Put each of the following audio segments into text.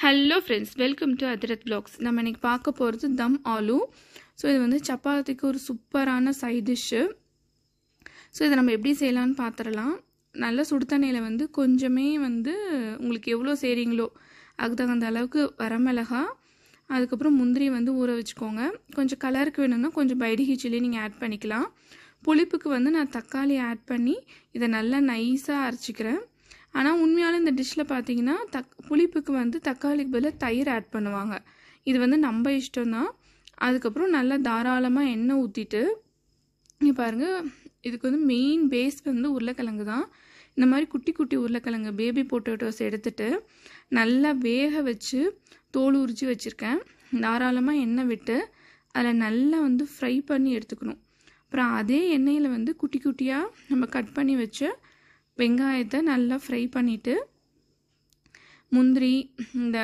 hello friends welcome to Adhirath blogs நம்ம இன்றைக்கி பார்க்க போகிறது தம் ஆலு ஸோ இது வந்து சப்பாத்திக்கு ஒரு சூப்பரான சைடிஷ்ஷு ஸோ இதை நம்ம எப்படி செய்யலான்னு பார்த்துடலாம் நல்ல சுடு தண்ணியில் வந்து கொஞ்சமே வந்து உங்களுக்கு எவ்வளோ செய்கிறீங்களோ அதுக்கு தகுந்த அளவுக்கு வரமிளகா அதுக்கப்புறம் முந்திரி வந்து ஊற வச்சுக்கோங்க கொஞ்சம் கலருக்கு வேணும்னா கொஞ்சம் பைடிகி சில்லி நீங்கள் ஆட் பண்ணிக்கலாம் புளிப்புக்கு வந்து நான் தக்காளி ஆட் பண்ணி இதை நல்லா நைஸாக அரைச்சிக்கிறேன் ஆனால் உண்மையாலும் இந்த டிஷ்ஷில் பார்த்தீங்கன்னா தக் புளிப்புக்கு வந்து தக்காளிக்கு பதில் தயிர் ஆட் பண்ணுவாங்க இது வந்து நம்ம இஷ்டம்தான் அதுக்கப்புறம் நல்லா தாராளமாக எண்ணெய் ஊற்றிட்டு இங்கே பாருங்கள் இதுக்கு வந்து மெயின் பேஸ் வந்து உருளைக்கிழங்கு தான் இந்த மாதிரி குட்டி குட்டி உருளைக்கிழங்கு பேபி பொட்டேட்டோஸ் எடுத்துட்டு நல்லா வேக வச்சு தோல் உரிச்சு வச்சுருக்கேன் தாராளமாக எண்ணெய் விட்டு அதில் நல்லா வந்து ஃப்ரை பண்ணி எடுத்துக்கணும் அப்புறம் அதே எண்ணெயில் வந்து குட்டி குட்டியாக நம்ம கட் பண்ணி வச்சு வெங்காயத்தை நல்லா ஃப்ரை பண்ணிவிட்டு முந்திரி இந்த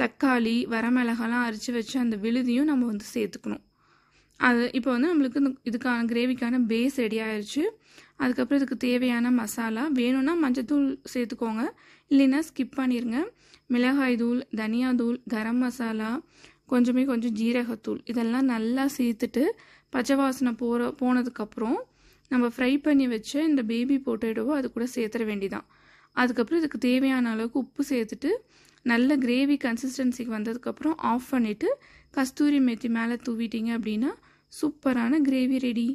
தக்காளி வரமிளகாலாம் அரிச்சு வச்சு அந்த விழுதியும் நம்ம வந்து சேர்த்துக்கணும் அது இப்போ வந்து நம்மளுக்கு இந்த இதுக்கான கிரேவிக்கான பேஸ் ரெடி ஆயிடுச்சு அதுக்கப்புறம் இதுக்கு தேவையான மசாலா வேணும்னா மஞ்சத்தூள் சேர்த்துக்கோங்க இல்லைன்னா ஸ்கிப் பண்ணிடுங்க மிளகாய் தூள் தனியா தூள் கரம் மசாலா கொஞ்சமே கொஞ்சம் ஜீரகத்தூள் இதெல்லாம் நல்லா சேர்த்துட்டு பச்சை வாசனை போகிற போனதுக்கப்புறம் நம்ம ஃப்ரை பண்ணி வச்ச இந்த பேபி பொட்டேட்டோவை அது கூட சேர்த்துற வேண்டிதான் அதுக்கப்புறம் இதுக்கு தேவையான அளவுக்கு உப்பு சேர்த்துட்டு நல்ல கிரேவி கன்சிஸ்டன்சிக்கு வந்ததுக்கப்புறம் ஆஃப் பண்ணிவிட்டு கஸ்தூரி மெத்தி மேலே தூவிட்டிங்க அப்படின்னா சூப்பரான கிரேவி ரெடி